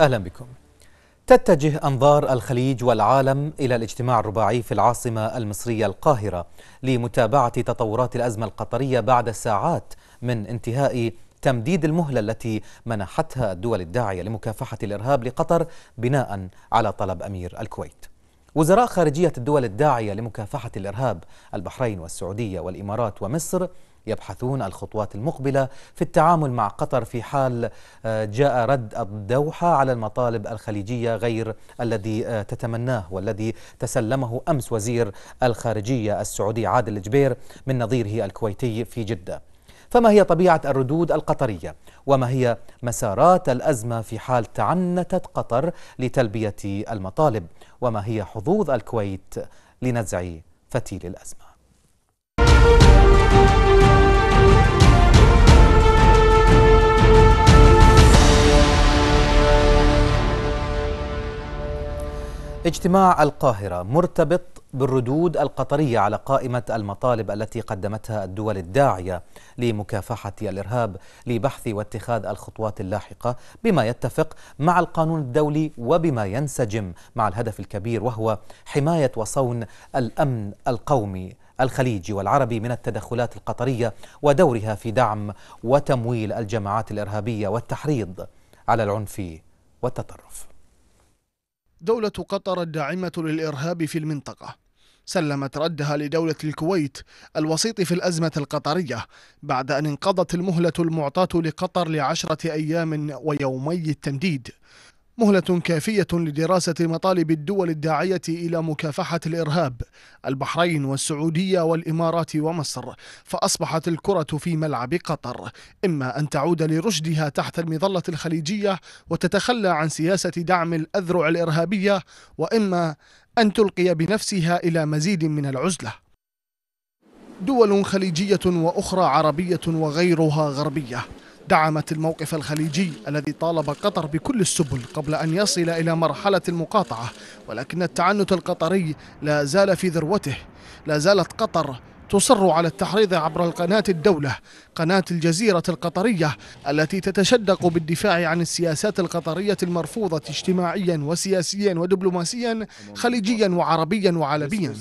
أهلا بكم تتجه أنظار الخليج والعالم إلى الاجتماع الرباعي في العاصمة المصرية القاهرة لمتابعة تطورات الأزمة القطرية بعد ساعات من انتهاء تمديد المهلة التي منحتها الدول الداعية لمكافحة الإرهاب لقطر بناء على طلب أمير الكويت وزراء خارجية الدول الداعية لمكافحة الإرهاب البحرين والسعودية والإمارات ومصر يبحثون الخطوات المقبلة في التعامل مع قطر في حال آه، جاء رد الدوحة على المطالب الخليجية غير الذي آه، تتمناه والذي تسلمه أمس وزير الخارجية السعودي عادل الجبير من نظيره الكويتي في جدة فما هي طبيعة الردود القطرية وما هي مسارات الأزمة في حال تعنتت قطر لتلبية المطالب وما هي حظوظ الكويت لنزع فتيل الأزمة اجتماع القاهرة مرتبط بالردود القطرية على قائمة المطالب التي قدمتها الدول الداعية لمكافحة الإرهاب لبحث واتخاذ الخطوات اللاحقة بما يتفق مع القانون الدولي وبما ينسجم مع الهدف الكبير وهو حماية وصون الأمن القومي الخليجي والعربي من التدخلات القطرية ودورها في دعم وتمويل الجماعات الإرهابية والتحريض على العنف والتطرف دولة قطر الداعمة للإرهاب في المنطقة سلمت ردها لدولة الكويت الوسيط في الأزمة القطرية بعد أن انقضت المهلة المعطاة لقطر لعشرة أيام ويومي التمديد مهلة كافية لدراسة مطالب الدول الداعية إلى مكافحة الإرهاب البحرين والسعودية والإمارات ومصر فأصبحت الكرة في ملعب قطر إما أن تعود لرشدها تحت المظلة الخليجية وتتخلى عن سياسة دعم الأذرع الإرهابية وإما أن تلقي بنفسها إلى مزيد من العزلة دول خليجية وأخرى عربية وغيرها غربية دعمت الموقف الخليجي الذي طالب قطر بكل السبل قبل أن يصل إلى مرحلة المقاطعة ولكن التعنت القطري لا زال في ذروته لا زالت قطر تصر على التحريض عبر القناة الدولة قناة الجزيرة القطرية التي تتشدق بالدفاع عن السياسات القطرية المرفوضة اجتماعيا وسياسيا ودبلوماسيا خليجيا وعربيا وعالميا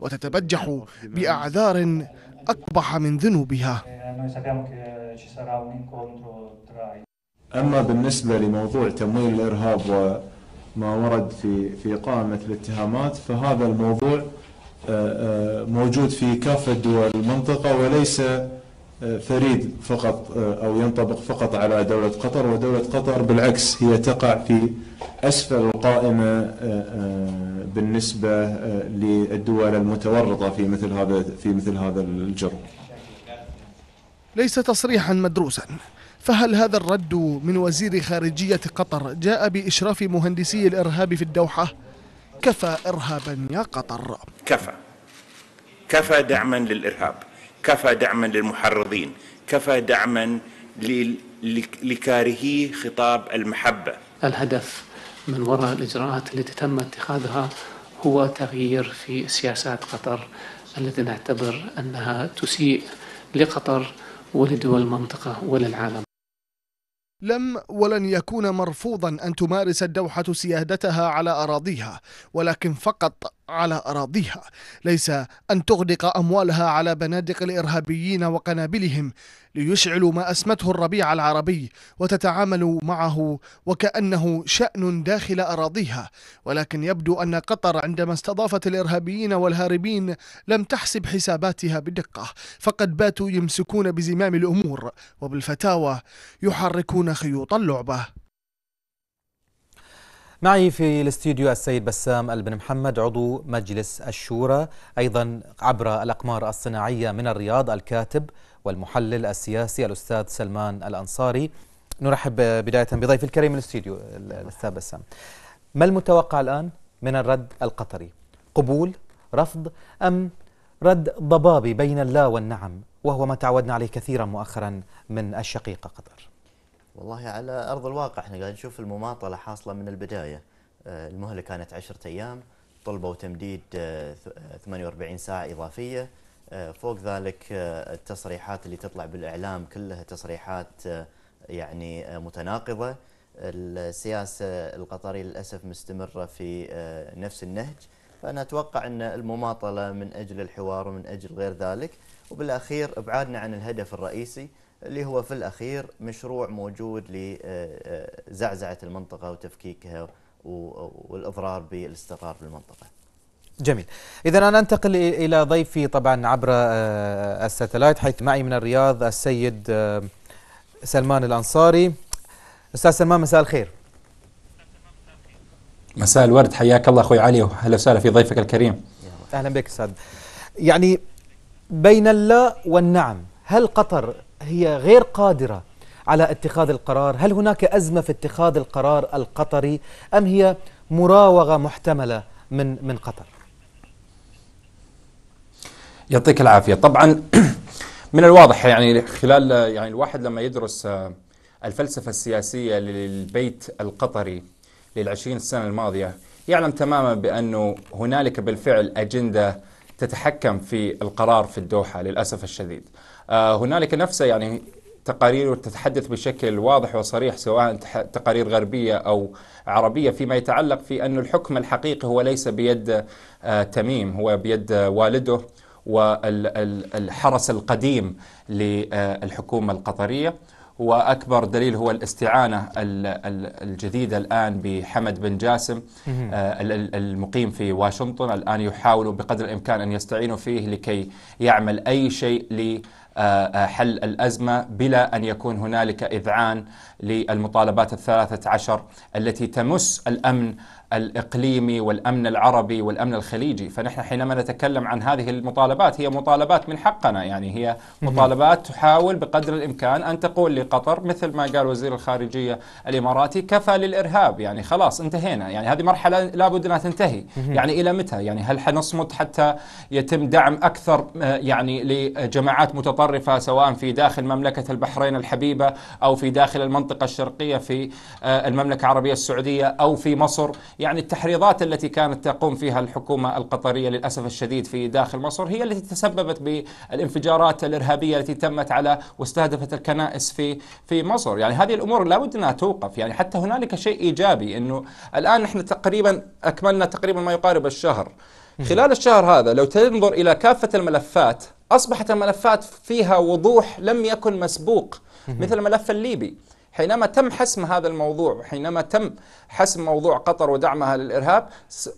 وتتبجح بأعذار أقبح من ذنوبها أما بالنسبة لموضوع تمويل الإرهاب وما ورد في في قائمة الاتهامات فهذا الموضوع آه، آه، موجود في كافة دول المنطقة وليس فريد فقط آه، أو ينطبق فقط على دولة قطر ودولة قطر بالعكس هي تقع في أسفل القائمة آه، آه، بالنسبة للدول المتورطة في مثل هذا في مثل هذا الجرم ليس تصريحا مدروسا فهل هذا الرد من وزير خارجية قطر جاء بإشراف مهندسي الإرهاب في الدوحة؟ كفى إرهابا يا قطر كفى كفى دعما للإرهاب كفى دعما للمحرضين كفى دعما لكارهي خطاب المحبة الهدف من وراء الإجراءات التي تم اتخاذها هو تغيير في سياسات قطر التي نعتبر أنها تسيء لقطر ولدول المنطقة وللعالم لم ولن يكون مرفوضا أن تمارس الدوحة سيادتها على أراضيها ولكن فقط على أراضيها ليس أن تغدق أموالها على بنادق الإرهابيين وقنابلهم ليشعلوا ما أسمته الربيع العربي وتتعامل معه وكأنه شأن داخل أراضيها ولكن يبدو أن قطر عندما استضافت الإرهابيين والهاربين لم تحسب حساباتها بدقة فقد باتوا يمسكون بزمام الأمور وبالفتاوى يحركون خيوط اللعبة معي في الاستديو السيد بسام البن محمد عضو مجلس الشورى أيضا عبر الأقمار الصناعية من الرياض الكاتب والمحلل السياسي الأستاذ سلمان الأنصاري نرحب بداية بضيف الكريم الاستديو الأستاذ بسام ما المتوقع الآن من الرد القطري قبول رفض أم رد ضبابي بين اللا والنعم وهو ما تعودنا عليه كثيرا مؤخرا من الشقيقة قطر والله على ارض الواقع احنا قاعد نشوف المماطله حاصله من البدايه آه، المهله كانت 10 ايام طلبوا تمديد 48 آه، آه، ساعه اضافيه فوق ذلك التصريحات اللي تطلع بالاعلام كلها تصريحات يعني متناقضه السياسه القطريه للاسف مستمره في نفس النهج فانا اتوقع ان المماطله من اجل الحوار ومن اجل غير ذلك وبالاخير ابعادنا عن الهدف الرئيسي اللي هو في الأخير مشروع موجود لزعزعة آه، آه، المنطقة وتفكيكها والإضرار بالاستقرار في المنطقة جميل إذا أنا أنتقل إلى ضيفي طبعا عبر آه، الساتلايت حيث معي من الرياض السيد سلمان الأنصاري أستاذ سلمان مساء الخير مساء الورد حياك الله أخوي علي وأهلا وسهلا في ضيفك الكريم أهلا بك أستاذ يعني بين اللا والنعم هل قطر هي غير قادرة على اتخاذ القرار هل هناك أزمة في اتخاذ القرار القطري أم هي مراوغة محتملة من من قطر يعطيك العافية طبعا من الواضح يعني خلال يعني الواحد لما يدرس آه، الفلسفة السياسية للبيت القطري للعشرين سنة الماضية يعلم تماما بأنه هنالك بالفعل أجندة تتحكم في القرار في الدوحة للأسف الشديد آه، هنالك نفسه يعني تقارير تتحدث بشكل واضح وصريح سواء تقارير غربية أو عربية فيما يتعلق في أن الحكم الحقيقي هو ليس بيد آه، تميم هو بيد والده والحرس القديم للحكومة القطرية واكبر دليل هو الاستعانه الجديده الان بحمد بن جاسم آه، المقيم في واشنطن الان يحاولوا بقدر الامكان ان يستعينوا فيه لكي يعمل اي شيء آه، آه، حل الأزمة بلا أن يكون هنالك إذعان للمطالبات الثلاثة عشر التي تمس الأمن الاقليمي والامن العربي والامن الخليجي، فنحن حينما نتكلم عن هذه المطالبات هي مطالبات من حقنا يعني هي مطالبات تحاول بقدر الامكان ان تقول لقطر مثل ما قال وزير الخارجيه الاماراتي كفى للارهاب يعني خلاص انتهينا يعني هذه مرحله لابد انها تنتهي، يعني الى متى؟ يعني هل حنصمت حتى يتم دعم اكثر آه، يعني لجماعات متطرفه سواء في داخل مملكه البحرين الحبيبه او في داخل المنطقه الشرقيه في آه، المملكه العربيه السعوديه او في مصر يعني التحريضات التي كانت تقوم فيها الحكومة القطرية للأسف الشديد في داخل مصر هي التي تسببت بالانفجارات الإرهابية التي تمت على واستهدفت الكنائس في في مصر يعني هذه الأمور لابد أنها توقف يعني حتى هنالك شيء إيجابي أنه الآن نحن تقريبا أكملنا تقريبا ما يقارب الشهر خلال الشهر هذا لو تنظر إلى كافة الملفات أصبحت الملفات فيها وضوح لم يكن مسبوق مثل الملف الليبي حينما تم حسم هذا الموضوع حينما تم حسم موضوع قطر ودعمها للإرهاب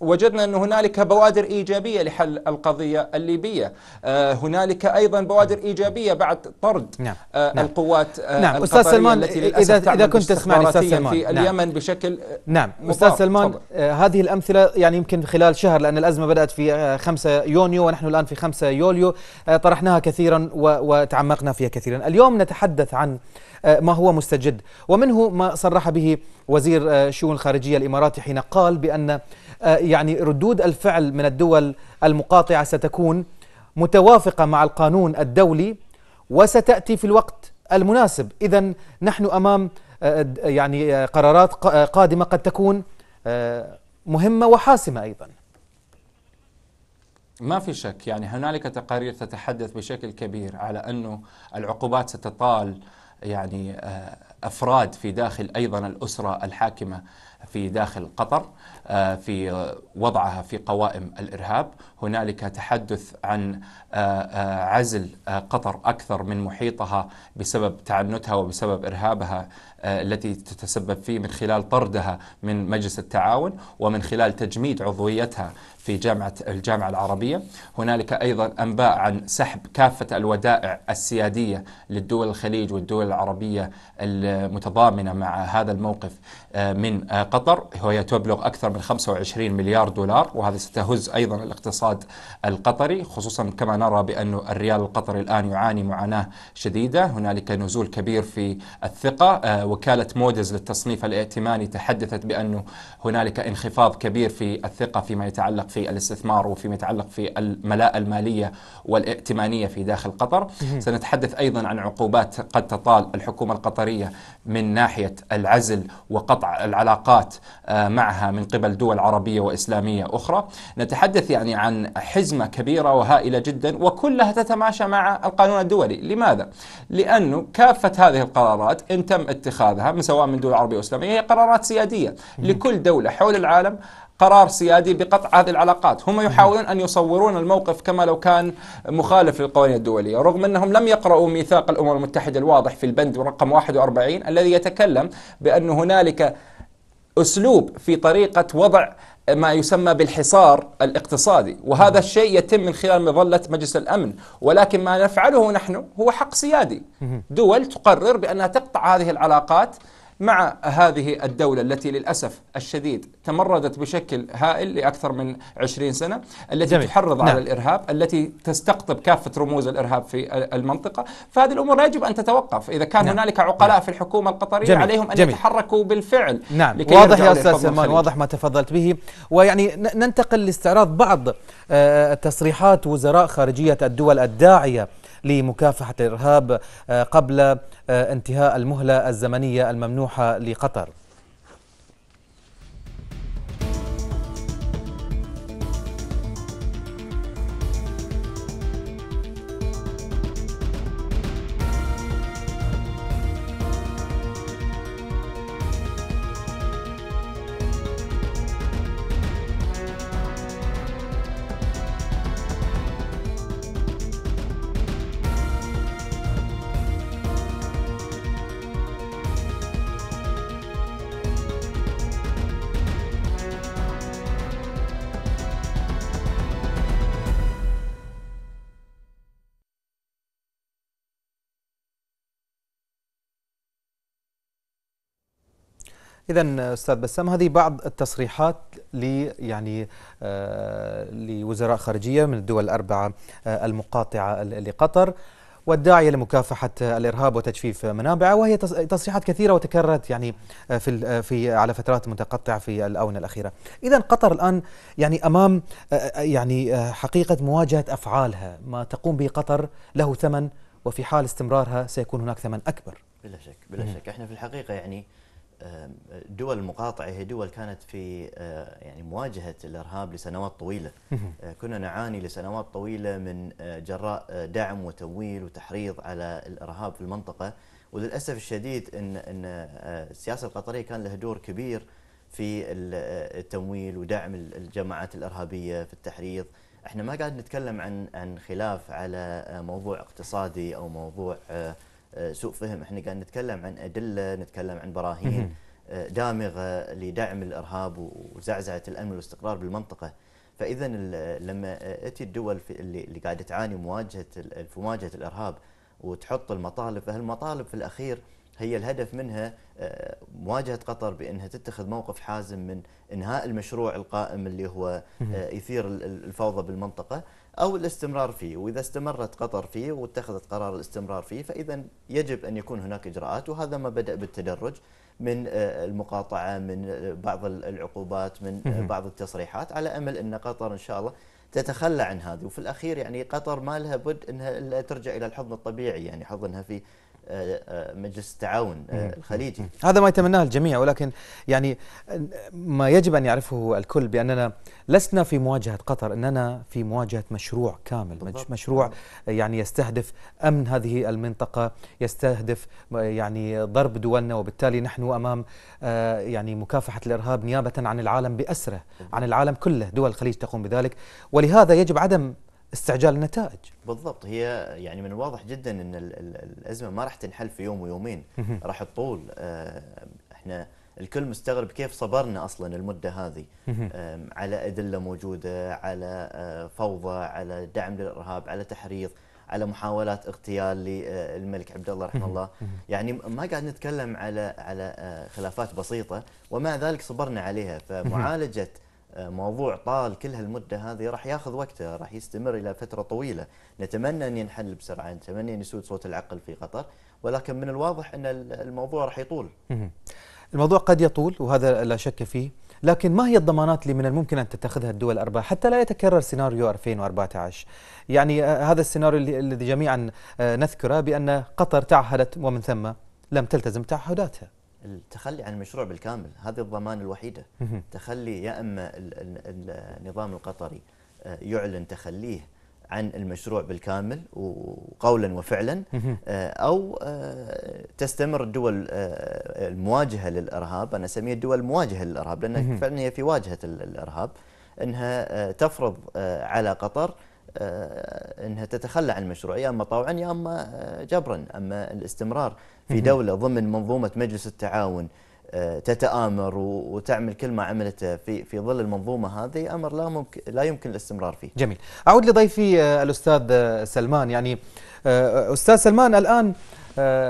وجدنا أن هنالك بوادر إيجابية لحل القضية الليبية آه، هنالك أيضا بوادر إيجابية بعد طرد نعم. آه، نعم. القوات آه، نعم. أستاذ سلمان التي إذا, إذا كنت تسمعني أستاذ سلمان في نعم. اليمن نعم. بشكل نعم أستاذ سلمان طبع. هذه الأمثلة يعني يمكن خلال شهر لأن الأزمة بدأت في 5 يونيو ونحن الآن في 5 يوليو طرحناها كثيرا وتعمقنا فيها كثيرا اليوم نتحدث عن آه، ما هو مستجد ومنه ما صرح به وزير آه، شؤون الخارجية الإماراتي حين قال بأن آه، يعني ردود الفعل من الدول المقاطعة ستكون متوافقة مع القانون الدولي وستأتي في الوقت المناسب إذا نحن أمام يعني قرارات قادمة قد تكون مهمة وحاسمة أيضا ما في شك يعني هنالك تقارير تتحدث بشكل كبير على أنه العقوبات ستطال يعني آه، افراد في داخل ايضا الاسره الحاكمه في داخل قطر آه، في وضعها في قوائم الارهاب، هنالك تحدث عن آه، آه، عزل آه، قطر اكثر من محيطها بسبب تعنتها وبسبب ارهابها التي تتسبب فيه من خلال طردها من مجلس التعاون ومن خلال تجميد عضويتها في جامعة الجامعة العربية هنالك أيضا أنباء عن سحب كافة الودائع السيادية للدول الخليج والدول العربية المتضامنة مع هذا الموقف من قطر وهي تبلغ أكثر من 25 مليار مليار دولار وهذا ستهز أيضا الاقتصاد القطري خصوصا كما نرى بأن الريال القطري الآن يعاني معاناة شديدة هنالك نزول كبير في الثقة آه، وكالة مودز للتصنيف الائتماني تحدثت بأنه هنالك انخفاض كبير في الثقة فيما يتعلق في الاستثمار وفيما يتعلق في الملاءة المالية والائتمانية في داخل قطر سنتحدث أيضا عن عقوبات قد تطال الحكومة القطرية من ناحية العزل وقطع العلاقات آه، معها من قبل دول عربية وإسلامية إسلامية أخرى نتحدث يعني عن حزمة كبيرة وهائلة جدا وكلها تتماشى مع القانون الدولي لماذا؟ لأنه كافة هذه القرارات إن تم اتخاذها من سواء من دول عربية وإسلامية هي قرارات سيادية لكل دولة حول العالم قرار سيادي بقطع هذه العلاقات هم يحاولون أن يصورون الموقف كما لو كان مخالف للقوانين الدولية رغم أنهم لم يقرأوا ميثاق الأمم المتحدة الواضح في البند رقم 41 الذي يتكلم بأن هنالك أسلوب في طريقة وضع ما يسمى بالحصار الاقتصادي وهذا الشيء يتم من خلال مظلة مجلس الأمن ولكن ما نفعله نحن هو حق سيادي دول تقرر بأنها تقطع هذه العلاقات مع هذه الدولة التي للأسف الشديد تمردت بشكل هائل لأكثر من 20 سنة التي جميل. تحرض نعم. على الإرهاب التي تستقطب كافة رموز الإرهاب في المنطقة فهذه الأمور لا يجب أن تتوقف إذا كان نعم. هنالك نعم. عقلاء نعم. في الحكومة القطرية جميل. عليهم أن جميل. يتحركوا بالفعل نعم لكي واضح يا أستاذ سلمان واضح ما تفضلت به ويعني ننتقل لاستعراض بعض آه، تصريحات وزراء خارجية الدول الداعية لمكافحة الإرهاب آه، قبل آه، انتهاء المهلة الزمنية الممنوحة لقطر إذا أستاذ بسام هذه بعض التصريحات لي يعني آه، لوزراء خارجية من الدول الأربعة آه، المقاطعة لقطر والداعية لمكافحة الإرهاب وتجفيف منابعه وهي تصريحات كثيرة وتكررت يعني آه، في في على فترات متقطعة في الآونة الأخيرة. إذا قطر الآن يعني أمام يعني حقيقة مواجهة أفعالها، ما تقوم به قطر له ثمن وفي حال استمرارها سيكون هناك ثمن أكبر. بلا شك بلا شك احنا في الحقيقة يعني دول المقاطعة هي دول كانت في يعني مواجهة الإرهاب لسنوات طويلة كنا نعاني لسنوات طويلة من جراء دعم وتمويل وتحريض على الإرهاب في المنطقة وللأسف الشديد أن, إن السياسة القطرية كان لها دور كبير في التمويل ودعم الجماعات الإرهابية في التحريض احنا ما قاعد نتكلم عن عن خلاف على موضوع اقتصادي او موضوع آه، سوء فهم احنا قاعد نتكلم عن أدلة نتكلم عن براهين آه، دامغة لدعم الإرهاب وزعزعة الأمن والاستقرار بالمنطقة فإذا لما أتي الدول اللي قاعدة تعاني مواجهة في مواجهة الإرهاب وتحط المطالب فهالمطالب في الأخير هي الهدف منها آه، مواجهه قطر بانها تتخذ موقف حازم من انهاء المشروع القائم اللي هو آه، يثير الفوضى بالمنطقه او الاستمرار فيه، واذا استمرت قطر فيه واتخذت قرار الاستمرار فيه فاذا يجب ان يكون هناك اجراءات وهذا ما بدا بالتدرج من آه، المقاطعه من آه، بعض العقوبات من بعض التصريحات على امل ان قطر ان شاء الله تتخلى عن هذه وفي الاخير يعني قطر ما لها بد انها ترجع الى الحضن الطبيعي يعني حضنها في مجلس التعاون آه، الخليجي هذا ما يتمناه الجميع ولكن يعني ما يجب ان يعرفه الكل باننا لسنا في مواجهه قطر اننا في مواجهه مشروع كامل بالضبط. مشروع آه. يعني يستهدف امن هذه المنطقه يستهدف يعني ضرب دولنا وبالتالي نحن امام آه، يعني مكافحه الارهاب نيابه عن العالم باسره عن العالم كله دول الخليج تقوم بذلك ولهذا يجب عدم استعجال النتائج بالضبط هي يعني من الواضح جدا ان الازمه ما راح تنحل في يوم ويومين راح تطول آه، احنا الكل مستغرب كيف صبرنا اصلا المده هذه على ادله موجوده على آه، فوضى على دعم للارهاب على تحريض على محاولات اغتيال للملك عبد الله رحمه الله يعني ما قاعد نتكلم على على آه، خلافات بسيطه ومع ذلك صبرنا عليها فمعالجه آه، موضوع طال كل هالمده هذه راح ياخذ وقته راح يستمر الى فتره طويله نتمنى ان ينحل بسرعه نتمنى ان يسود صوت العقل في قطر ولكن من الواضح ان الموضوع راح يطول الموضوع قد يطول وهذا لا شك فيه لكن ما هي الضمانات اللي من الممكن ان تتخذها الدول الاربعه حتى لا يتكرر سيناريو 2014 يعني آه، هذا السيناريو الذي جميعا آه، نذكره بان قطر تعهدت ومن ثم لم تلتزم تعهداتها التخلي عن المشروع بالكامل هذه الضمان الوحيدة تخلي يا أما النظام القطري آه، يعلن تخليه عن المشروع بالكامل وقولا وفعلا آه، او آه، تستمر الدول المواجهه للارهاب انا اسميها الدول المواجهه للارهاب لان فعلا هي في واجهه الارهاب انها تفرض على قطر آه، انها تتخلى عن المشروع يا اما طوعا يا اما آه، جبرا اما الاستمرار في دوله ضمن منظومه مجلس التعاون آه، تتآمر وتعمل كل ما عملته في في ظل المنظومه هذه امر لا ممكن لا يمكن الاستمرار فيه. جميل. اعود لضيفي الاستاذ سلمان يعني استاذ سلمان الان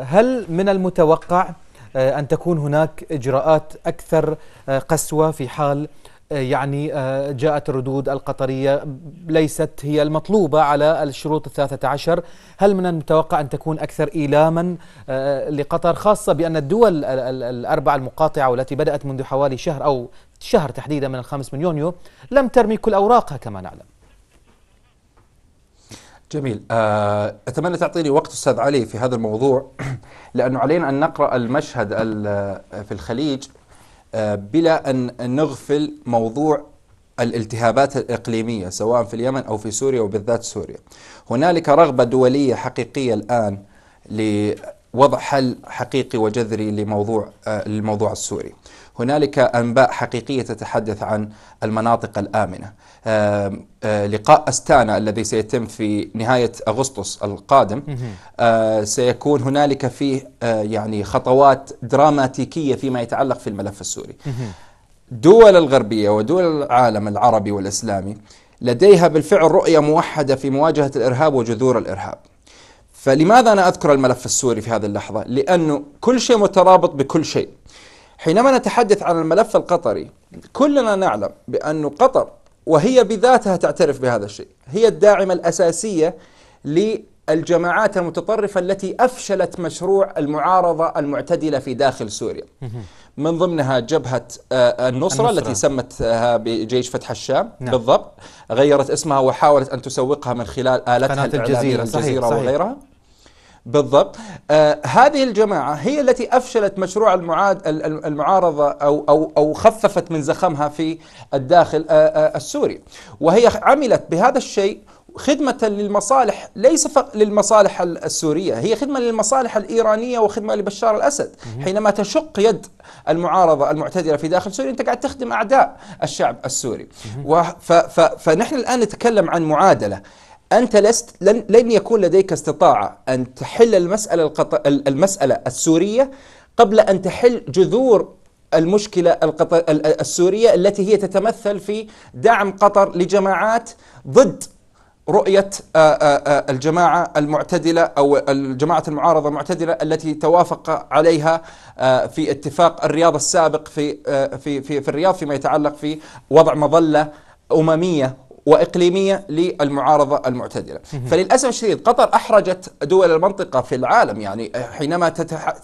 هل من المتوقع ان تكون هناك اجراءات اكثر قسوه في حال يعني آه، جاءت الردود القطرية ليست هي المطلوبة على الشروط الثلاثة عشر هل من المتوقع أن تكون أكثر إيلاما آه، لقطر خاصة بأن الدول الأربعة المقاطعة والتي بدأت منذ حوالي شهر أو شهر تحديدا من الخامس من يونيو لم ترمي كل أوراقها كما نعلم جميل آه، أتمنى تعطيني وقت أستاذ علي في هذا الموضوع لأنه علينا أن نقرأ المشهد في الخليج آه، بلا أن نغفل موضوع الالتهابات الإقليمية سواء في اليمن أو في سوريا وبالذات سوريا هنالك رغبة دولية حقيقية الآن لوضع حل حقيقي وجذري لموضوع الموضوع آه، السوري هنالك أنباء حقيقية تتحدث عن المناطق الآمنة لقاء أستانا الذي سيتم في نهاية أغسطس القادم سيكون هنالك فيه يعني خطوات دراماتيكية فيما يتعلق في الملف السوري دول الغربية ودول العالم العربي والإسلامي لديها بالفعل رؤية موحدة في مواجهة الإرهاب وجذور الإرهاب فلماذا أنا أذكر الملف السوري في هذه اللحظة؟ لأنه كل شيء مترابط بكل شيء حينما نتحدث عن الملف القطري كلنا نعلم بأن قطر وهي بذاتها تعترف بهذا الشيء هي الداعمة الأساسية للجماعات المتطرفة التي أفشلت مشروع المعارضة المعتدلة في داخل سوريا من ضمنها جبهة آه، النصرة, النصرة. التي سمتها بجيش فتح الشام نعم. بالضبط غيرت اسمها وحاولت أن تسوقها من خلال آلتها قناة الجزيرة, الجزيرة صحيح. وغيرها بالضبط آه هذه الجماعة هي التي أفشلت مشروع المعاد المعارضة أو, أو, أو خففت من زخمها في الداخل آه آه السوري وهي عملت بهذا الشيء خدمة للمصالح ليس فقط للمصالح السورية هي خدمة للمصالح الإيرانية وخدمة لبشار الأسد حينما تشق يد المعارضة المعتدلة في داخل سوريا أنت قاعد تخدم أعداء الشعب السوري فنحن الآن نتكلم عن معادلة أنت لست لن, لن يكون لديك استطاعة أن تحل المسألة, القط... المسألة السورية قبل أن تحل جذور المشكلة القط... السورية التي هي تتمثل في دعم قطر لجماعات ضد رؤية آه، آه، آه، الجماعة المعتدلة أو الجماعة المعارضة المعتدلة التي توافق عليها في اتفاق الرياض السابق في في في, في الرياض فيما يتعلق في وضع مظلة أممية واقليميه للمعارضه المعتدله، فللاسف الشديد قطر احرجت دول المنطقه في العالم يعني حينما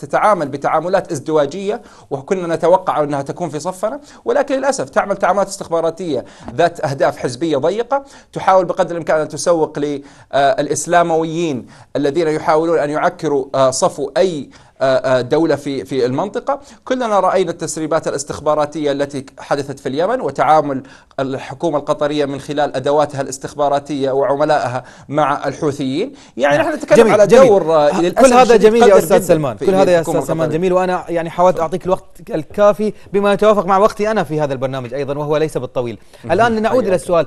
تتعامل بتعاملات ازدواجيه وكنا نتوقع انها تكون في صفنا، ولكن للاسف تعمل تعاملات استخباراتيه ذات اهداف حزبيه ضيقه، تحاول بقدر الامكان ان تسوق للاسلامويين الذين يحاولون ان يعكروا آه، صفو اي آه، آه، دولة في في المنطقة كلنا رأينا التسريبات الاستخباراتية التي حدثت في اليمن وتعامل الحكومة القطرية من خلال أدواتها الاستخباراتية وعملائها مع الحوثيين يعني نحن نتكلم جميل على جميل دور جميل آه، كل هذا جميل يا أستاذ سلمان كل هذا يا أستاذ سلمان جميل وأنا يعني حاولت أعطيك الوقت الكافي بما يتوافق مع وقتي أنا في هذا البرنامج أيضا وهو ليس بالطويل الآن لنعود إلى السؤال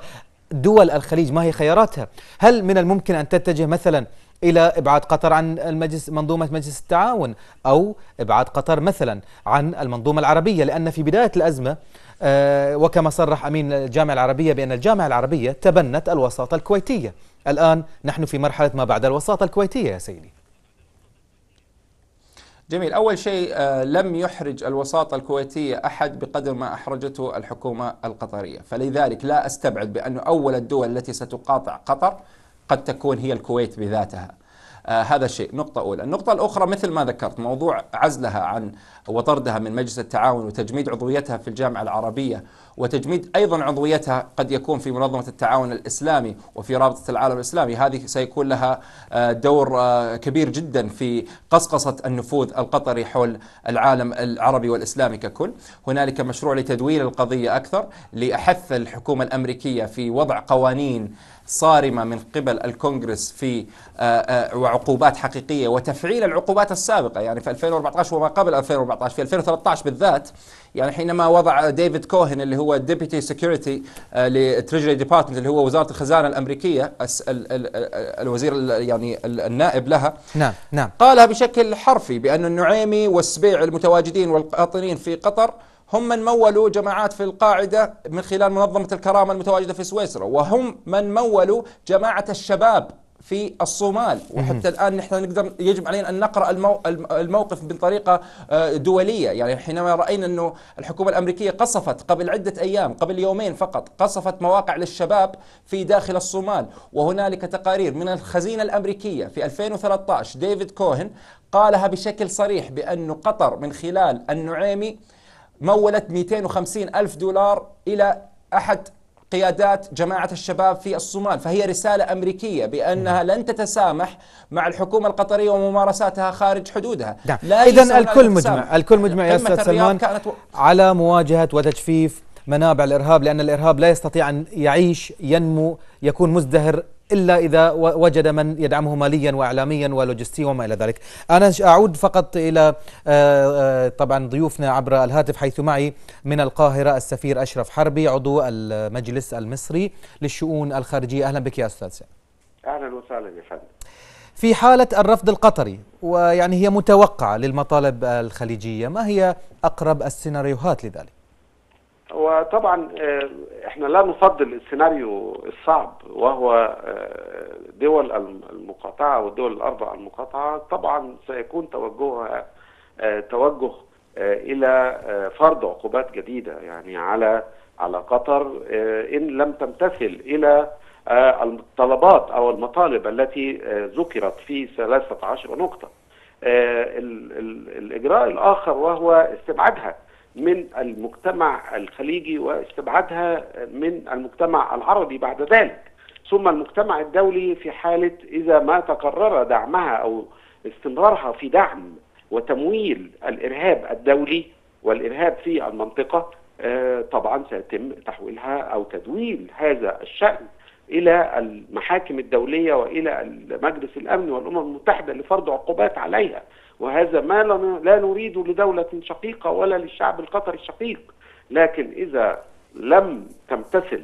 دول الخليج ما هي خياراتها؟ هل من الممكن أن تتجه مثلا إلى إبعاد قطر عن المجلس منظومة مجلس التعاون أو إبعاد قطر مثلا عن المنظومة العربية لأن في بداية الأزمة آه، وكما صرح أمين الجامعة العربية بأن الجامعة العربية تبنت الوساطة الكويتية الآن نحن في مرحلة ما بعد الوساطة الكويتية يا سيدي جميل أول شيء آه، لم يحرج الوساطة الكويتية أحد بقدر ما أحرجته الحكومة القطرية فلذلك لا أستبعد بأن أول الدول التي ستقاطع قطر قد تكون هي الكويت بذاتها آه هذا شيء نقطة أولى النقطة الأخرى مثل ما ذكرت موضوع عزلها عن وطردها من مجلس التعاون وتجميد عضويتها في الجامعة العربية وتجميد أيضا عضويتها قد يكون في منظمة التعاون الإسلامي وفي رابطة العالم الإسلامي هذه سيكون لها آه، دور آه، كبير جدا في قصقصة النفوذ القطري حول العالم العربي والإسلامي ككل هنالك مشروع لتدوير القضية أكثر لأحث الحكومة الأمريكية في وضع قوانين صارمة من قبل الكونغرس في آه، وعقوبات حقيقية وتفعيل العقوبات السابقة يعني في 2014 وما قبل 2014 2014 في 2013 بالذات يعني حينما وضع ديفيد كوهن اللي هو ديبيتي سكيورتي لتريجري ديبارتمنت اللي هو وزاره الخزانه الامريكيه الوزير يعني النائب لها نعم نعم قالها بشكل حرفي بان النعيمي والسبيع المتواجدين والقاطنين في قطر هم من مولوا جماعات في القاعدة من خلال منظمة الكرامة المتواجدة في سويسرا وهم من مولوا جماعة الشباب في الصومال وحتى الان نحن نقدر يجب علينا ان نقرا الموقف بطريقه آه، دوليه يعني حينما راينا انه الحكومه الامريكيه قصفت قبل عده ايام قبل يومين فقط قصفت مواقع للشباب في داخل الصومال وهنالك تقارير من الخزينه الامريكيه في 2013 ديفيد كوهن قالها بشكل صريح بأن قطر من خلال النعيمي مولت 250 ألف دولار إلى أحد قيادات جماعة الشباب في الصومال فهي رسالة أمريكية بأنها لن تتسامح مع الحكومة القطرية وممارساتها خارج حدودها نعم. إذا الكل مجمع الكل مجمع يا أستاذ سلمان كانت و... على مواجهة وتجفيف منابع الإرهاب لأن الإرهاب لا يستطيع أن يعيش ينمو يكون مزدهر إلا إذا وجد من يدعمه ماليا وإعلاميا ولوجستيا وما إلى ذلك أنا أعود فقط إلى آه، آه، طبعا ضيوفنا عبر الهاتف حيث معي من القاهرة السفير أشرف حربي عضو المجلس المصري للشؤون الخارجية أهلا بك يا أستاذ سعد أهلا وسهلا يا فندم في حالة الرفض القطري ويعني هي متوقعة للمطالب الخليجية ما هي أقرب السيناريوهات لذلك؟ وطبعا آه، احنا لا نفضل السيناريو الصعب وهو آه، دول المقاطعه والدول الاربع المقاطعه طبعا سيكون توجهها آه، توجه الى فرض عقوبات جديده يعني على على قطر ان لم تمتثل الى الطلبات او المطالب التي ذكرت في 13 نقطه الاجراء الاخر وهو استبعادها من المجتمع الخليجي واستبعادها من المجتمع العربي بعد ذلك ثم المجتمع الدولي في حالة إذا ما تقرر دعمها أو استمرارها في دعم وتمويل الإرهاب الدولي والإرهاب في المنطقة آه، طبعا سيتم تحويلها أو تدويل هذا الشأن الى المحاكم الدوليه والى مجلس الامن والامم المتحده لفرض عقوبات عليها وهذا ما لا نريده لدوله شقيقه ولا للشعب القطري الشقيق لكن اذا لم تمتثل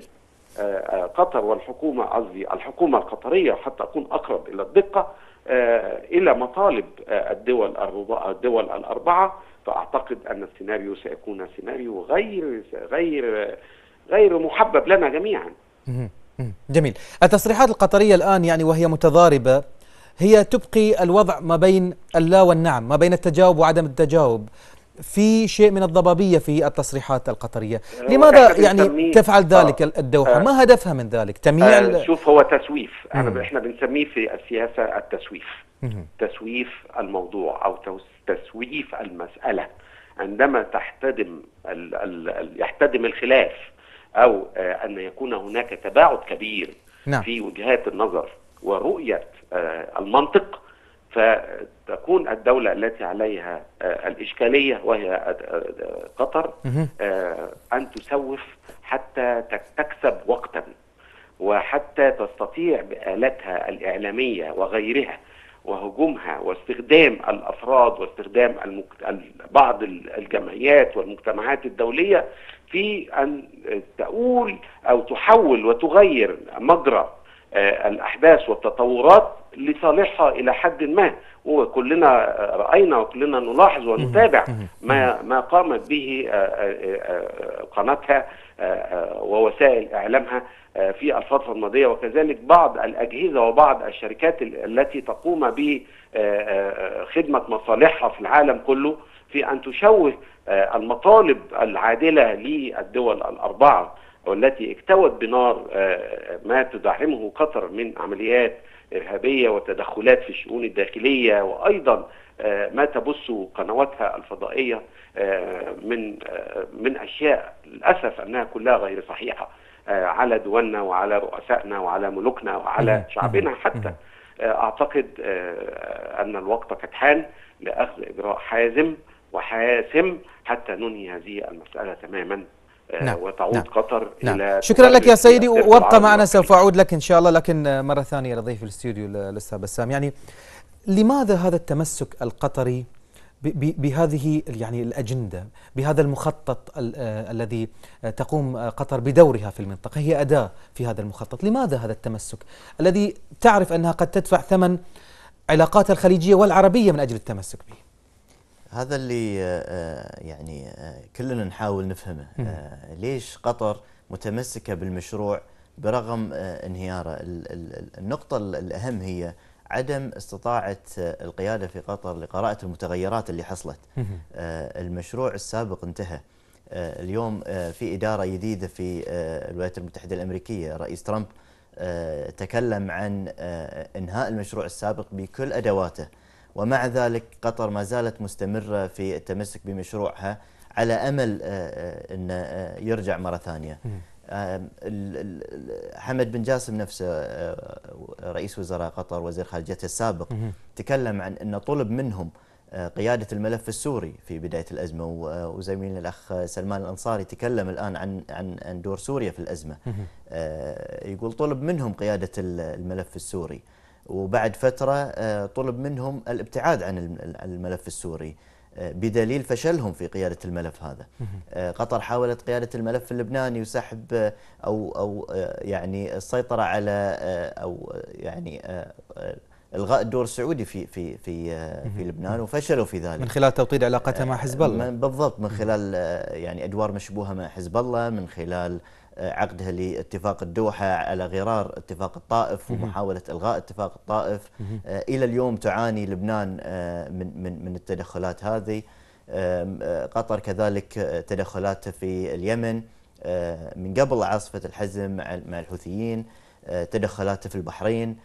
آه، آه، قطر والحكومه قصدي الحكومه القطريه حتى اكون اقرب الى الدقه آه، الى مطالب الدول الدول الاربعه فاعتقد ان السيناريو سيكون سيناريو غير غير غير محبب لنا جميعا. جميل التصريحات القطرية الآن يعني وهي متضاربة هي تبقي الوضع ما بين اللا والنعم ما بين التجاوب وعدم التجاوب في شيء من الضبابية في التصريحات القطرية لماذا يعني تفعل آه. ذلك آه. الدوحة آه. ما هدفها من ذلك تميع آه. شوف هو تسويف أنا إحنا بنسميه في السياسة التسويف مم. تسويف الموضوع أو تسويف المسألة عندما تحتدم ال... ال... ال... يحتدم الخلاف أو آه، أن يكون هناك تباعد كبير نعم. في وجهات النظر ورؤية آه، المنطق فتكون الدولة التي عليها آه، الإشكالية وهي قطر أن تسوف حتى تكسب وقتا وحتى تستطيع بآلاتها الإعلامية وغيرها وهجومها واستخدام الافراد واستخدام المكت... بعض الجمعيات والمجتمعات الدوليه في ان تقول او تحول وتغير مجرى آه، الاحداث والتطورات لصالحها الى حد ما وكلنا راينا وكلنا نلاحظ ونتابع ما ما قامت به آه، آه، قناتها ووسائل اعلامها آه، في الفترة الماضية وكذلك بعض الأجهزة وبعض الشركات التي تقوم بخدمة آه، آه، مصالحها في العالم كله في أن تشوه المطالب العادلة للدول الأربعة والتي اكتوت بنار ما تدعمه قطر من عمليات إرهابية وتدخلات في الشؤون الداخلية وأيضا ما تبث قنواتها الفضائية من من أشياء للأسف أنها كلها غير صحيحة آه، على دولنا وعلى رؤسائنا وعلى ملوكنا وعلى شعبنا حتى آه، اعتقد آه، ان الوقت قد حان لاخذ اجراء حازم وحاسم حتى ننهي هذه المساله تماما نعم. وتعود نعم. قطر نعم. الى شكرا لك يا سيدي وابقى معنا سوف اعود لك ان شاء الله لكن مره ثانيه لضيف الاستوديو الاستاذ بسام يعني لماذا هذا التمسك القطري بهذه يعني الاجنده بهذا المخطط آه، الذي تقوم قطر بدورها في المنطقه هي اداه في هذا المخطط لماذا هذا التمسك الذي تعرف انها قد تدفع ثمن علاقاتها الخليجيه والعربيه من اجل التمسك به هذا اللي آه، آه، يعني كلنا نحاول نفهمه ليش قطر متمسكه بالمشروع برغم انهياره النقطه الاهم هي عدم استطاعه القياده في قطر لقراءه المتغيرات اللي حصلت آه، المشروع السابق انتهى آه، اليوم آه، في اداره جديده في الولايات المتحده الامريكيه رئيس ترامب تكلم عن انهاء المشروع السابق بكل ادواته ومع ذلك قطر ما زالت مستمره في التمسك بمشروعها على امل انه يرجع مره ثانيه حمد بن جاسم نفسه آه، رئيس وزراء قطر وزير خارجيته السابق تكلم عن أن طلب منهم آه، قيادة الملف السوري في بداية الأزمة آه، وزميلنا الأخ سلمان الأنصاري تكلم الآن عن عن عن دور سوريا في الأزمة يقول طلب منهم قيادة الملف السوري وبعد فترة طلب منهم الابتعاد عن الملف السوري بدليل فشلهم في قيادة الملف هذا آه، قطر حاولت قيادة الملف اللبناني وسحب آه، أو, أو آه، يعني السيطرة على أو يعني الغاء الدور السعودي في في في في لبنان وفشلوا في ذلك من خلال توطيد علاقتها مع حزب الله بالضبط من خلال يعني ادوار مشبوهه مع حزب الله من خلال عقدها لاتفاق الدوحة على غرار اتفاق الطائف ومحاولة إلغاء اتفاق الطائف آه، إلى اليوم تعاني لبنان آه، من, من, من التدخلات هذه آه، قطر كذلك تدخلاتها في اليمن من قبل عاصفة الحزم مع الحوثيين تدخلاتها في البحرين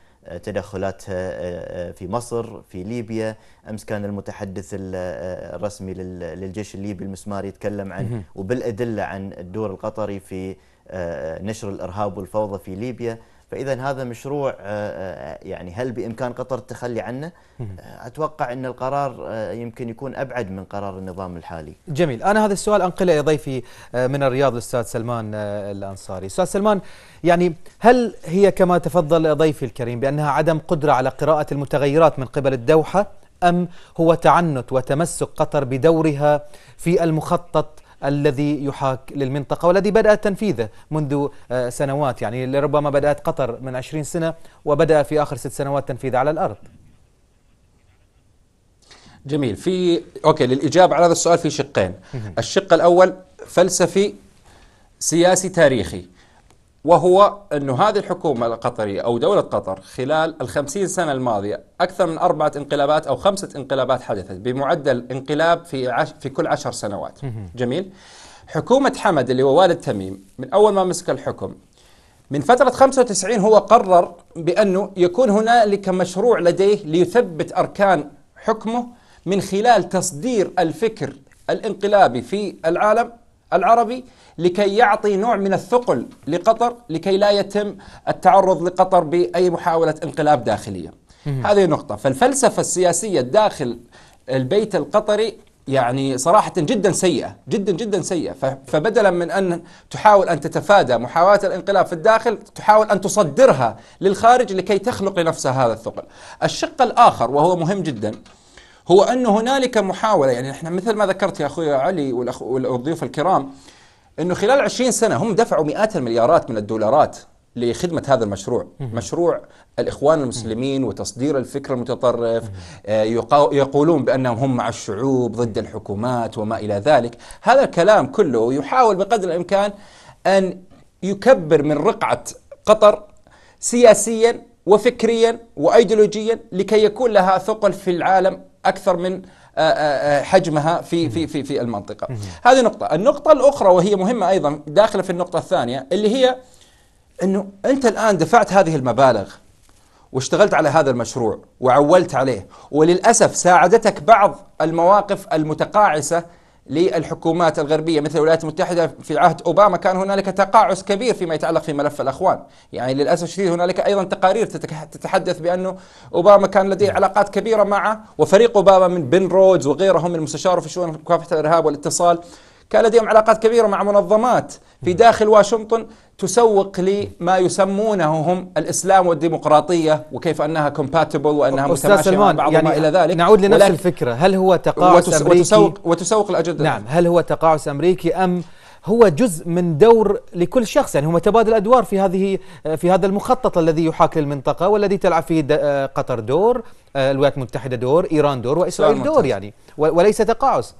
تدخلاتها في مصر في ليبيا امس كان المتحدث الرسمي للجيش الليبي المسماري يتكلم عن وبالادله عن الدور القطري في آه، نشر الارهاب والفوضى في ليبيا فاذا هذا مشروع آه، آه، يعني هل بامكان قطر التخلي عنه؟ اتوقع ان القرار يمكن يكون ابعد من قرار النظام الحالي. جميل، انا هذا السؤال انقله الى ضيفي من الرياض الاستاذ سلمان الانصاري، استاذ سلمان يعني هل هي كما تفضل ضيفي الكريم بانها عدم قدره على قراءه المتغيرات من قبل الدوحه ام هو تعنت وتمسك قطر بدورها في المخطط الذي يحاك للمنطقة والذي بدأت تنفيذه منذ آه، سنوات يعني لربما بدأت قطر من 20 سنة وبدأ في آخر ست سنوات تنفيذه على الأرض جميل في اوكي للاجابه على هذا السؤال في شقين الشق الاول فلسفي سياسي تاريخي وهو أن هذه الحكومة القطرية أو دولة قطر خلال الخمسين سنة الماضية أكثر من أربعة انقلابات أو خمسة انقلابات حدثت بمعدل انقلاب في, عش في كل عشر سنوات جميل حكومة حمد اللي هو والد تميم من أول ما مسك الحكم من فترة 95 هو قرر بأنه يكون هنالك مشروع لديه ليثبت أركان حكمه من خلال تصدير الفكر الانقلابي في العالم العربي لكي يعطي نوع من الثقل لقطر لكي لا يتم التعرض لقطر باي محاوله انقلاب داخليه. هذه نقطه، فالفلسفه السياسيه داخل البيت القطري يعني صراحة جدا سيئة جدا جدا سيئة فبدلا من أن تحاول أن تتفادى محاولات الانقلاب في الداخل تحاول أن تصدرها للخارج لكي تخلق لنفسها هذا الثقل الشق الآخر وهو مهم جدا هو أن هنالك محاولة يعني نحن مثل ما ذكرت يا أخوي علي والضيوف الكرام انه خلال 20 سنه هم دفعوا مئات المليارات من الدولارات لخدمة هذا المشروع مشروع الإخوان المسلمين وتصدير الفكر المتطرف آه، يقولون بأنهم هم مع الشعوب ضد الحكومات وما إلى ذلك هذا الكلام كله يحاول بقدر الإمكان أن يكبر من رقعة قطر سياسيا وفكريا وأيديولوجيا لكي يكون لها ثقل في العالم أكثر من آه، آه، آه، حجمها في في في في المنطقه. هذه نقطه، النقطه الاخرى وهي مهمه ايضا داخله في النقطه الثانيه اللي هي انه انت الان دفعت هذه المبالغ واشتغلت على هذا المشروع وعولت عليه وللاسف ساعدتك بعض المواقف المتقاعسه للحكومات الغربية مثل الولايات المتحدة في عهد أوباما كان هنالك تقاعس كبير فيما يتعلق في ملف الأخوان يعني للأسف الشديد هنالك أيضا تقارير تتحدث بأنه أوباما كان لديه علاقات كبيرة مع وفريق أوباما من بن رودز وغيرهم من في شؤون مكافحة الإرهاب والاتصال كان لديهم علاقات كبيرة مع منظمات في داخل واشنطن تسوق لما يسمونه هم الإسلام والديمقراطية وكيف أنها كومباتبل وأنها متماشية مع بعضها يعني إلى ذلك نعود لنفس الفكرة هل هو تقاعس وتس أمريكي وتسوق, وتسوق الأجندة نعم هل هو تقاعس أمريكي أم هو جزء من دور لكل شخص يعني هو تبادل ادوار في هذه في هذا المخطط الذي يحاكي المنطقه والذي تلعب فيه آه، قطر دور آه، الولايات المتحده دور ايران دور واسرائيل دور يعني وليس تقاعس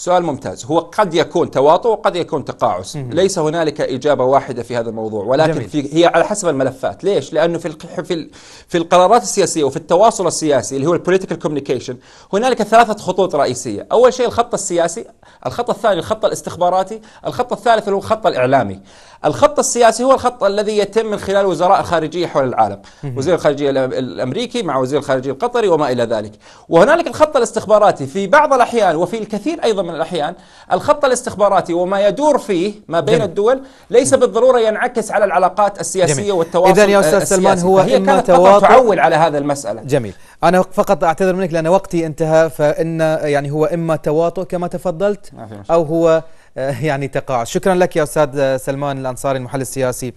سؤال ممتاز هو قد يكون تواطؤ وقد يكون تقاعس ليس هنالك إجابة واحدة في هذا الموضوع ولكن في هي على حسب الملفات ليش لأنه في في في القرارات السياسية وفي التواصل السياسي اللي هو البوليتيكال كوميونيكيشن هنالك ثلاثة خطوط رئيسية أول شيء الخط السياسي الخط الثاني الخط الاستخباراتي الخط الثالث هو الخط الإعلامي الخط السياسي هو الخط الذي يتم من خلال وزراء الخارجيه حول العالم وزير الخارجيه الامريكي مع وزير الخارجيه القطري وما الى ذلك وهنالك الخط الاستخباراتي في بعض الاحيان وفي الكثير ايضا من الاحيان الخط الاستخباراتي وما يدور فيه ما بين جميل. الدول ليس بالضروره ينعكس على العلاقات السياسيه جميل. والتواصل اذا يا استاذ سلمان هو هي كانت تواطؤ... تعول على هذا المساله جميل انا فقط اعتذر منك لان وقتي انتهى فان يعني هو اما تواطؤ كما تفضلت او هو آه، يعني تقاعد شكرا لك يا أستاذ سلمان الأنصاري المحلل السياسي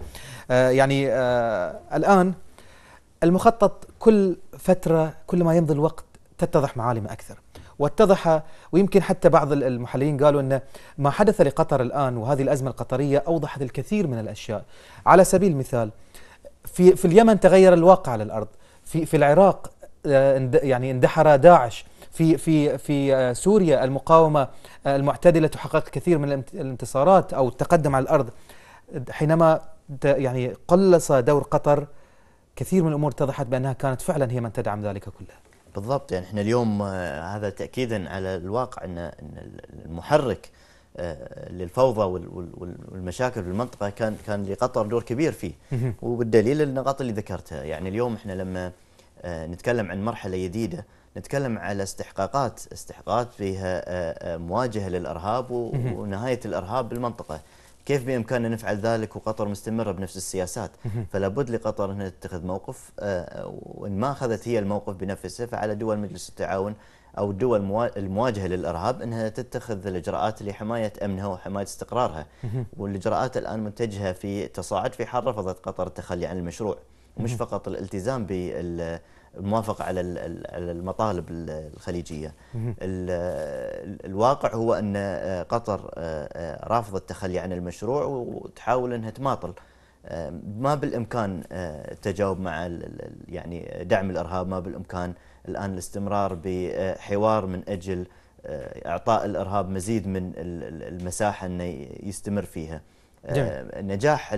آه، يعني آه، الآن المخطط كل فترة كل ما يمضي الوقت تتضح معالمه أكثر واتضح ويمكن حتى بعض المحللين قالوا ان ما حدث لقطر الان وهذه الازمه القطريه اوضحت الكثير من الاشياء على سبيل المثال في في اليمن تغير الواقع على الارض في في العراق يعني اندحر داعش في في في آه، سوريا المقاومه آه، المعتدله تحقق كثير من الانتصارات او التقدم على الارض حينما يعني قلص دور قطر كثير من الامور اتضحت بانها كانت فعلا هي من تدعم ذلك كله. بالضبط يعني احنا اليوم آه، هذا تاكيدا على الواقع ان المحرك للفوضى والمشاكل في المنطقه كان كان لقطر دور كبير فيه وبالدليل النقاط اللي ذكرتها يعني اليوم احنا لما نتكلم عن مرحله جديده نتكلم على استحقاقات استحقاقات فيها آه، آه، مواجهه للارهاب ونهايه الارهاب بالمنطقه كيف بامكاننا نفعل ذلك وقطر مستمره بنفس السياسات فلا بد لقطر ان تتخذ موقف آه، وان ما اخذت هي الموقف بنفسها فعلى دول مجلس التعاون او الدول المواجهه للارهاب انها تتخذ الاجراءات لحمايه امنها وحمايه استقرارها والاجراءات الان متجهه في تصاعد في حال رفضت قطر التخلي عن المشروع مش فقط الالتزام بال الموافقه على المطالب الخليجيه الواقع هو ان آه، قطر آه، آه، رافضه التخلي عن المشروع وتحاول انها تماطل ما بالامكان التجاوب مع يعني دعم الارهاب ما بالامكان الان الاستمرار بحوار من اجل اعطاء الارهاب مزيد من المساحه انه يستمر فيها جميل. نجاح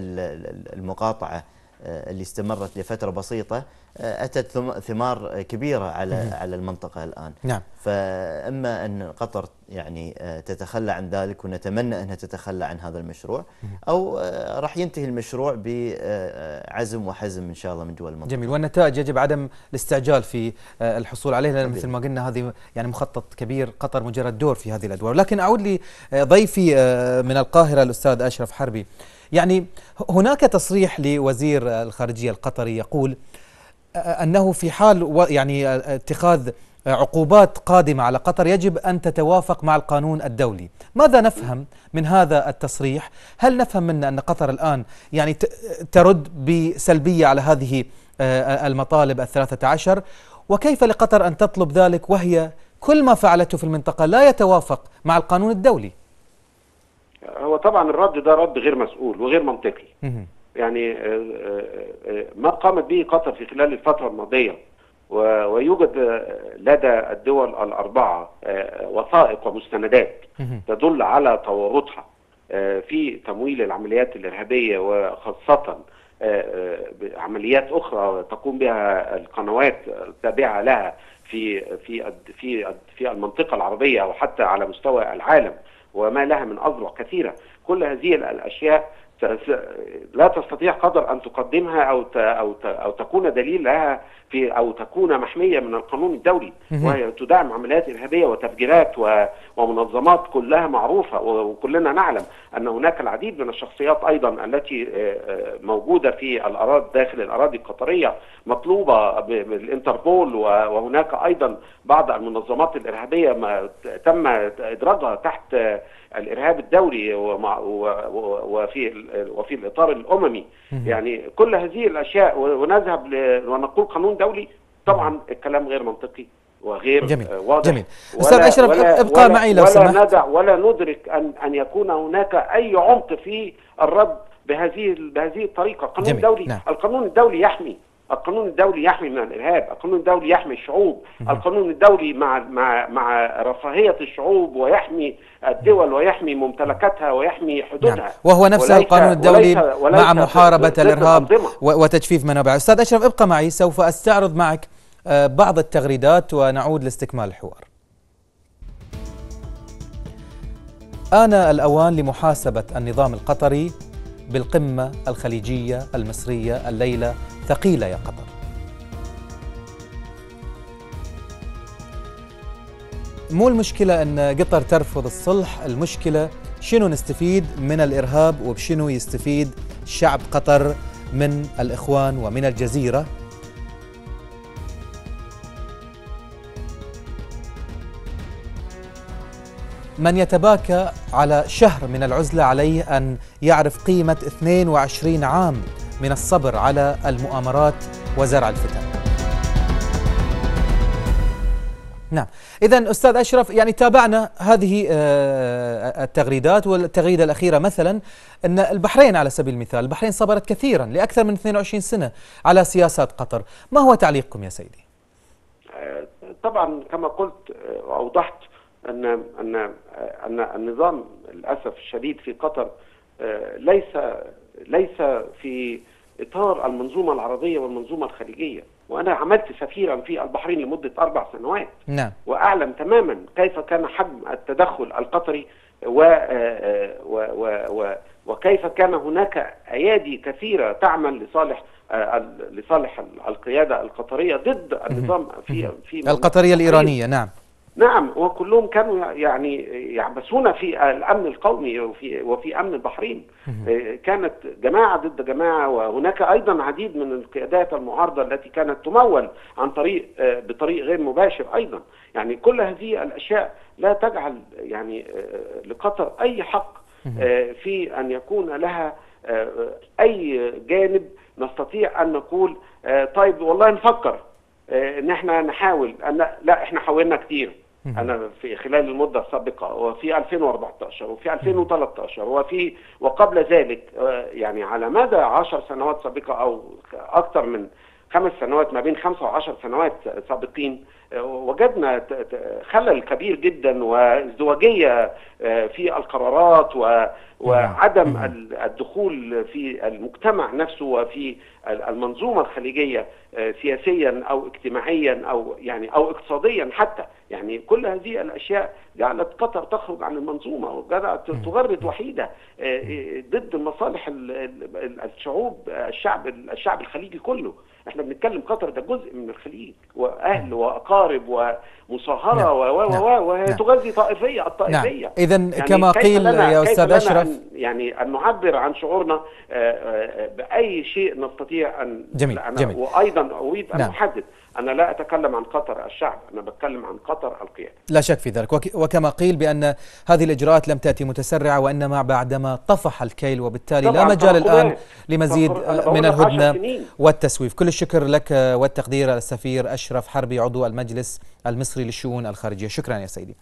المقاطعه آه، اللي استمرت لفتره بسيطه آه، اتت ثمار كبيره على على المنطقه الان نعم فاما ان قطر يعني آه، تتخلى عن ذلك ونتمنى انها تتخلى عن هذا المشروع او راح ينتهي المشروع بعزم وحزم ان شاء الله من دول المنطقه جميل والنتائج يجب عدم الاستعجال في الحصول عليها لان مثل ما قلنا هذه يعني مخطط كبير قطر مجرد دور في هذه الادوار لكن اعود لضيفي من القاهره الاستاذ اشرف حربي يعني هناك تصريح لوزير الخارجية القطري يقول آه، أنه في حال يعني آه، اتخاذ عقوبات قادمة على قطر يجب أن تتوافق مع القانون الدولي ماذا نفهم من هذا التصريح هل نفهم منه أن قطر الآن يعني ترد بسلبية على هذه آه، المطالب الثلاثة عشر وكيف لقطر أن تطلب ذلك وهي كل ما فعلته في المنطقة لا يتوافق مع القانون الدولي هو طبعا الرد ده رد غير مسؤول وغير منطقي يعني آه، آه، آه، ما قامت به قطر في خلال الفترة الماضية ويوجد لدى الدول الأربعة وثائق ومستندات تدل على تورطها في تمويل العمليات الإرهابية وخاصة عمليات أخرى تقوم بها القنوات التابعة لها في في في في المنطقه العربيه وحتى على مستوى العالم وما لها من اذرع كثيره كل هذه الاشياء لا تستطيع قدر ان تقدمها او او او تكون دليل لها في او تكون محميه من القانون الدولي وهي تدعم عمليات ارهابيه وتفجيرات ومنظمات كلها معروفه وكلنا نعلم ان هناك العديد من الشخصيات ايضا التي آه، آه، موجوده في الاراضي داخل الاراضي القطريه مطلوبه بالانتربول وهناك ايضا بعض المنظمات الارهابيه تم ادراجها تحت الارهاب الدولي وفي وفي الاطار الاممي يعني كل هذه الاشياء ونذهب ونقول قانون دولي طبعا الكلام غير منطقي وغير آه، جميل. واضح جميل. استاذ اشرف ابقى ولا معي لو ولا سمحت ندع ولا ندرك ان ان يكون هناك اي عمق في الرد بهذه بهذه الطريقه، القانون دولي نعم. القانون الدولي يحمي القانون الدولي يحمي من الارهاب، القانون الدولي يحمي الشعوب، القانون الدولي مع مع مع رفاهيه الشعوب ويحمي الدول ويحمي ممتلكاتها ويحمي حدودها نعم. وهو نفسه القانون الدولي وليس وليس مع محاربه الارهاب وتجفيف منابع استاذ اشرف ابقى معي سوف استعرض معك آه، بعض التغريدات ونعود لاستكمال الحوار. آن الأوان لمحاسبة النظام القطري بالقمة الخليجية المصرية الليلة ثقيلة يا قطر مو المشكلة أن قطر ترفض الصلح المشكلة شنو نستفيد من الإرهاب وبشنو يستفيد شعب قطر من الإخوان ومن الجزيرة من يتباكى على شهر من العزلة عليه أن يعرف قيمة 22 عام من الصبر على المؤامرات وزرع الفتن نعم إذا أستاذ أشرف يعني تابعنا هذه آه، التغريدات والتغريدة الأخيرة مثلا أن البحرين على سبيل المثال البحرين صبرت كثيرا لأكثر من 22 سنة على سياسات قطر ما هو تعليقكم يا سيدي؟ آه، طبعا كما قلت آه، أوضحت أن أن أن النظام للأسف الشديد في قطر ليس ليس في اطار المنظومه العربيه والمنظومه الخليجيه وانا عملت سفيرا في البحرين لمده اربع سنوات نعم. واعلم تماما كيف كان حجم التدخل القطري و, آه، آه، و... و... و... وكيف كان هناك ايادي كثيره تعمل لصالح آه، لصالح القياده القطريه ضد النظام في في القطريه الايرانيه نعم نعم وكلهم كانوا يعني يعبثون في الامن القومي وفي وفي امن البحرين آه، كانت جماعه ضد جماعه وهناك ايضا عديد من القيادات المعارضه التي كانت تمول عن طريق آه، بطريق غير مباشر ايضا يعني كل هذه الاشياء لا تجعل يعني آه، لقطر اي حق في ان يكون لها اي جانب نستطيع ان نقول طيب والله نفكر ان احنا نحاول أن لا احنا حاولنا كتير انا في خلال المده السابقه وفي 2014 وفي 2013 وفي وقبل ذلك آه، يعني على مدى 10 سنوات سابقه او اكثر من خمس سنوات ما بين خمسة وعشر سنوات سابقين وجدنا خلل كبير جدا وازدواجيه آه، في القرارات وعدم نعم. الدخول في المجتمع نفسه وفي المنظومه الخليجيه آه، سياسيا او اجتماعيا او يعني او اقتصاديا حتى يعني كل هذه الاشياء جعلت قطر تخرج عن المنظومه وجعلت نعم. تغرد وحيده آه، ضد مصالح الشعوب الشعب الشعب الخليجي كله احنا بنتكلم قطر ده جزء من الخليج واهل واقارب ومصاهره نعم. و و نعم. وتغذي نعم. طائفيه الطائفيه نعم. اذا يعني كما قيل يا استاذ اشرف يعني ان نعبر عن شعورنا آه، آه، باي شيء نستطيع ان جميل. جميل. وايضا اريد ان نعم. احدد أنا لا أتكلم عن قطر الشعب أنا بتكلم عن قطر القيادة لا شك في ذلك وكما قيل بأن هذه الإجراءات لم تأتي متسرعة وإنما بعدما طفح الكيل وبالتالي لا مجال الآن لمزيد من الهدنة والتسويف كل الشكر لك والتقدير السفير أشرف حربي عضو المجلس المصري للشؤون الخارجية شكرا يا سيدي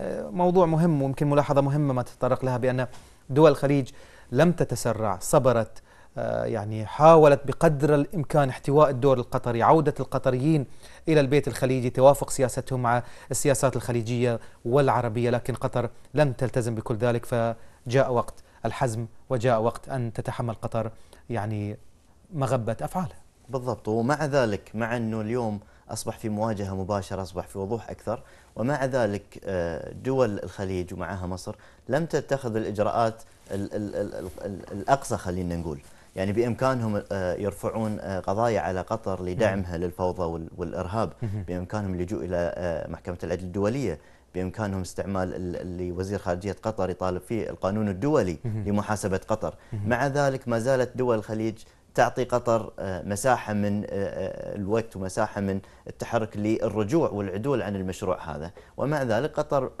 آه، موضوع مهم ويمكن ملاحظة مهمة ما تتطرق لها بأن دول الخليج لم تتسرع صبرت آه، يعني حاولت بقدر الامكان احتواء الدور القطري، عوده القطريين الى البيت الخليجي توافق سياستهم مع السياسات الخليجيه والعربيه، لكن قطر لم تلتزم بكل ذلك فجاء وقت الحزم وجاء وقت ان تتحمل قطر يعني مغبه افعالها. بالضبط ومع ذلك مع انه اليوم اصبح في مواجهه مباشره اصبح في وضوح اكثر ومع ذلك آه، دول الخليج ومعها مصر لم تتخذ الاجراءات الاقصى خلينا نقول يعني بامكانهم آه، يرفعون آه، قضايا على قطر لدعمها نعم. للفوضى والارهاب، بامكانهم اللجوء الى آه، محكمه العدل الدوليه، بامكانهم استعمال اللي وزير خارجيه قطر يطالب فيه القانون الدولي لمحاسبه قطر، مع ذلك ما زالت دول الخليج تعطي قطر مساحة من الوقت ومساحة من التحرك للرجوع والعدول عن المشروع هذا ومع ذلك قطر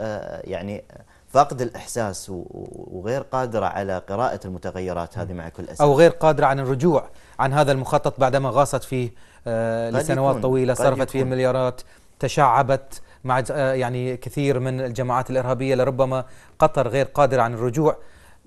يعني فقد الإحساس وغير قادرة على قراءة المتغيرات هذه مع كل أسف أو غير قادرة عن الرجوع عن هذا المخطط بعدما غاصت فيه آه، لسنوات طويلة صرفت فيه مليارات تشعبت مع آه، يعني كثير من الجماعات الإرهابية لربما قطر غير قادرة عن الرجوع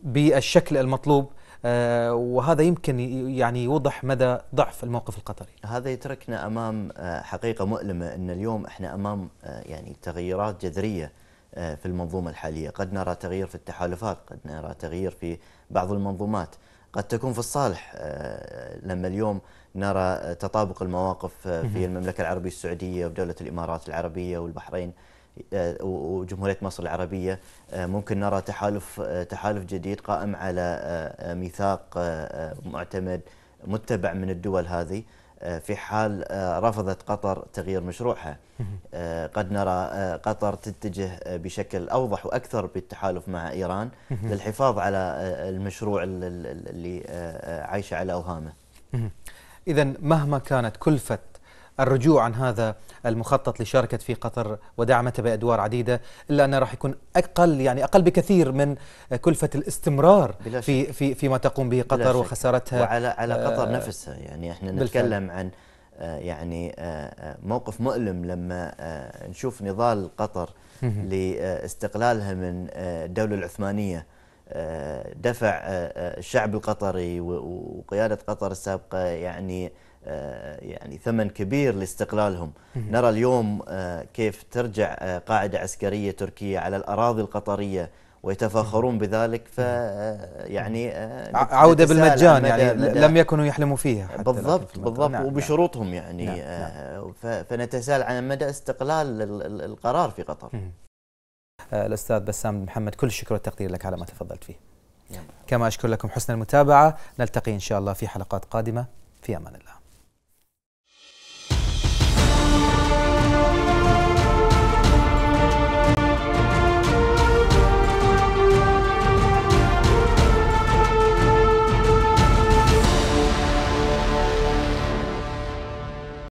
بالشكل المطلوب آه، وهذا يمكن يعني يوضح مدى ضعف الموقف القطري هذا يتركنا امام حقيقه مؤلمه ان اليوم احنا امام يعني تغيرات جذريه آه، في المنظومة الحالية قد نرى تغيير في التحالفات قد نرى تغيير في بعض المنظومات قد تكون في الصالح آه، لما اليوم نرى تطابق المواقف آه، في المملكة العربية السعودية ودولة الإمارات العربية والبحرين وجمهورية مصر العربية ممكن نرى تحالف تحالف جديد قائم على ميثاق معتمد متبع من الدول هذه آه، في حال آه، رفضت قطر تغيير مشروعها آه، قد نرى قطر تتجه بشكل أوضح وأكثر بالتحالف مع إيران للحفاظ على المشروع اللي عايشة على أوهامه إذا مهما كانت كلفة الرجوع عن هذا المخطط اللي شاركت فيه قطر ودعمته بادوار عديده الا انه راح يكون اقل يعني اقل بكثير من كلفه الاستمرار في في فيما تقوم به قطر وخسارتها وعلى على آه، قطر نفسها يعني احنا نتكلم بالفعل. عن آه، يعني آه، موقف مؤلم لما نشوف نضال قطر لاستقلالها من الدولة العثمانية دفع الشعب القطري وقيادة قطر السابقة يعني آه، يعني ثمن كبير لاستقلالهم نرى اليوم آه، كيف ترجع آه، قاعدة عسكرية تركية على الأراضي القطرية ويتفاخرون بذلك ف يعني عوده بالمجان يعني لم يكونوا يحلموا فيها حتى بالضبط بالضبط نعم،, نعم وبشروطهم يعني نعم نعم فنتساءل عن مدى استقلال القرار في قطر الاستاذ بسام محمد كل الشكر والتقدير لك على ما تفضلت فيه كما اشكر لكم حسن المتابعه نلتقي ان شاء الله في حلقات قادمه في امان الله